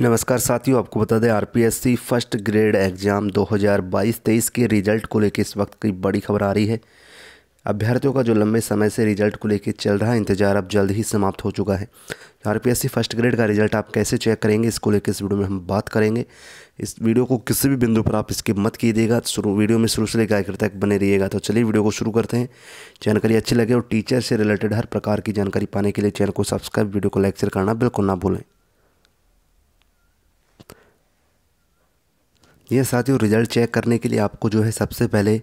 नमस्कार साथियों आपको बता दें आरपीएससी फर्स्ट ग्रेड एग्ज़ाम 2022-23 के रिजल्ट को लेकर इस वक्त की बड़ी खबर आ रही है अभ्यर्थियों का जो लंबे समय से रिजल्ट को लेकर चल रहा इंतजार अब जल्द ही समाप्त हो चुका है तो आर फर्स्ट ग्रेड का रिजल्ट आप कैसे चेक करेंगे इसको लेकर इस वीडियो में हम बात करेंगे इस वीडियो को किसी भी बिंदु पर आप इसकी मत कीजिएगा तो शुरू वीडियो में शुरू से लेकर आखिर तक बने रहिएगा तो चलिए वीडियो को शुरू करते हैं जानकारी अच्छी लगे और टीचर से रिलेटेड हर प्रकार की जानकारी पाने के लिए चैनल को सब्सक्राइब वीडियो को लाइक शेयर करना बिल्कुल ना भूलें ये साथियों रिज़ल्ट चेक करने के लिए आपको जो है सबसे पहले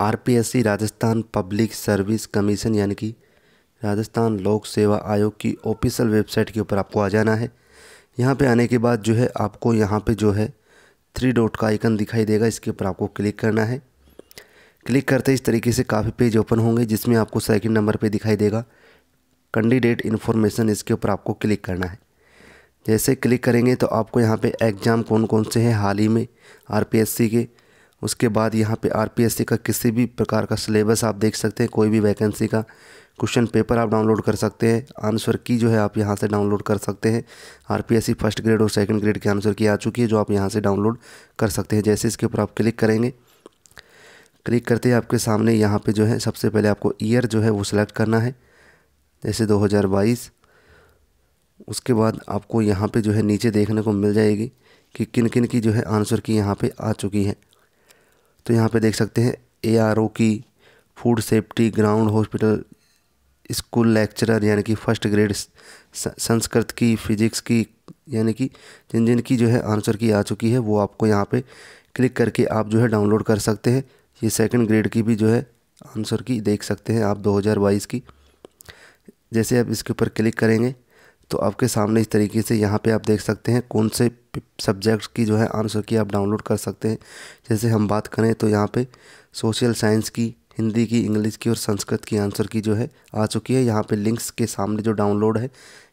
RPSC Rajasthan public service commission यानी कि राजस्थान लोक सेवा आयोग की ऑफिशियल वेबसाइट के ऊपर आपको आ जाना है यहाँ पे आने के बाद जो है आपको यहाँ पे जो है थ्री डॉट का आइकन दिखाई देगा इसके ऊपर आपको क्लिक करना है क्लिक करते इस तरीके से काफ़ी पेज ओपन होंगे जिसमें आपको सेकंड नंबर पे दिखाई देगा कैंडिडेट इन्फॉर्मेशन इसके ऊपर आपको क्लिक करना है जैसे क्लिक करेंगे तो आपको यहाँ पे एग्ज़ाम कौन कौन से हैं हाल ही में आरपीएससी के उसके बाद यहाँ पे आरपीएससी का किसी भी प्रकार का सिलेबस आप देख सकते हैं कोई भी वैकेंसी का क्वेश्चन पेपर आप डाउनलोड कर सकते हैं आंसर की जो है आप यहाँ से डाउनलोड कर सकते हैं आरपीएससी फर्स्ट ग्रेड और सेकेंड ग्रेड की आंसर की आ चुकी है जो आप यहाँ से डाउनलोड कर सकते हैं जैसे इसके ऊपर आप क्लिक करेंगे क्लिक करते ही आपके सामने यहाँ पे जो है सबसे पहले आपको ईयर जो है वो सिलेक्ट करना है जैसे 2022 उसके बाद आपको यहाँ पे जो है नीचे देखने को मिल जाएगी कि किन किन की जो है आंसर की यहाँ पे आ चुकी है तो यहाँ पे देख सकते हैं ए आर ओ की food safety ground hospital school lecturer यानी कि फर्स्ट ग्रेड संस्कृत की फिजिक्स की यानी कि जिन जिन की जो है आंसर की आ चुकी है वो आपको यहाँ पर क्लिक करके आप जो है डाउनलोड कर सकते हैं ये सेकेंड ग्रेड की भी जो है आंसर की देख सकते हैं आप दो की जैसे आप इसके ऊपर क्लिक करेंगे तो आपके सामने इस तरीके से यहाँ पे आप देख सकते हैं कौन से सब्जेक्ट्स की जो है आंसर की आप डाउनलोड कर सकते हैं जैसे हम बात करें तो यहाँ पे सोशल साइंस की हिंदी की इंग्लिश की और संस्कृत की आंसर की जो है आ चुकी है यहाँ पे लिंक्स के सामने जो डाउनलोड है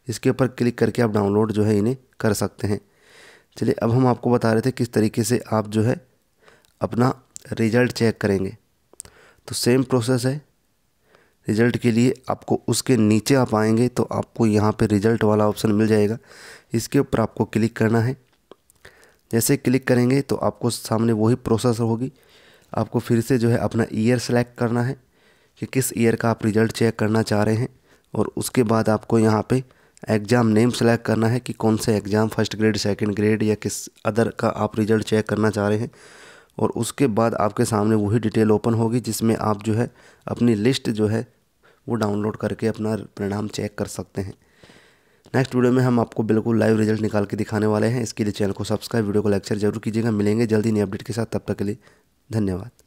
इसके ऊपर क्लिक करके आप डाउनलोड जो है इन्हें कर सकते हैं चलिए अब हम आपको बता रहे थे किस तरीके से आप जो है अपना रिज़ल्ट चेक करेंगे तो सेम प्रोसेस है रिज़ल्ट के लिए आपको उसके नीचे आप आएंगे तो आपको यहाँ पे रिज़ल्ट वाला ऑप्शन मिल जाएगा इसके ऊपर आपको क्लिक करना है जैसे क्लिक करेंगे तो आपको सामने वही प्रोसेस होगी आपको फिर से जो है अपना ईयर सेलेक्ट करना है कि किस ईयर का आप रिज़ल्ट चेक करना चाह रहे हैं और उसके बाद आपको यहाँ पे एग्ज़ाम नेम सेलेक्ट करना है कि कौन सा exam first grade second grade या किस अदर का आप रिज़ल्ट चेक करना चाह रहे हैं और उसके बाद आपके सामने वही डिटेल ओपन होगी जिसमें आप जो है अपनी लिस्ट जो है वो डाउनलोड करके अपना परिणाम चेक कर सकते हैं नेक्स्ट वीडियो में हम आपको बिल्कुल लाइव रिजल्ट निकाल के दिखाने वाले हैं इसके लिए चैनल को सब्सक्राइब वीडियो को लेक्चर जरूर कीजिएगा मिलेंगे जल्दी नई अपडेट के साथ तब तक के लिए धन्यवाद